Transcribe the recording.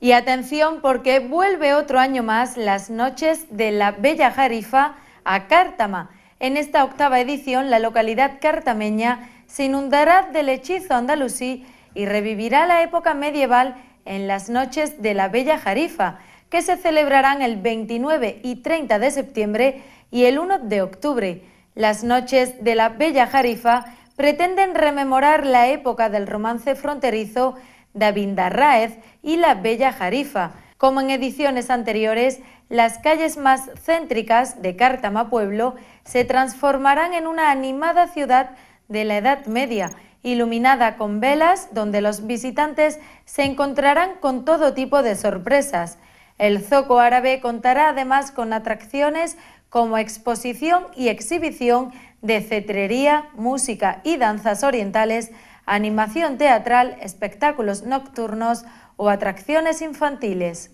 Y atención porque vuelve otro año más las noches de la Bella Jarifa a Cártama. En esta octava edición, la localidad cartameña se inundará del hechizo andalusí y revivirá la época medieval en las noches de la Bella Jarifa, que se celebrarán el 29 y 30 de septiembre y el 1 de octubre. Las noches de la Bella Jarifa pretenden rememorar la época del romance fronterizo Davinda Raez y la Bella Jarifa. Como en ediciones anteriores, las calles más céntricas de Cártama Pueblo se transformarán en una animada ciudad de la Edad Media, iluminada con velas donde los visitantes se encontrarán con todo tipo de sorpresas. El zoco árabe contará además con atracciones como exposición y exhibición de cetrería, música y danzas orientales, animación teatral, espectáculos nocturnos o atracciones infantiles.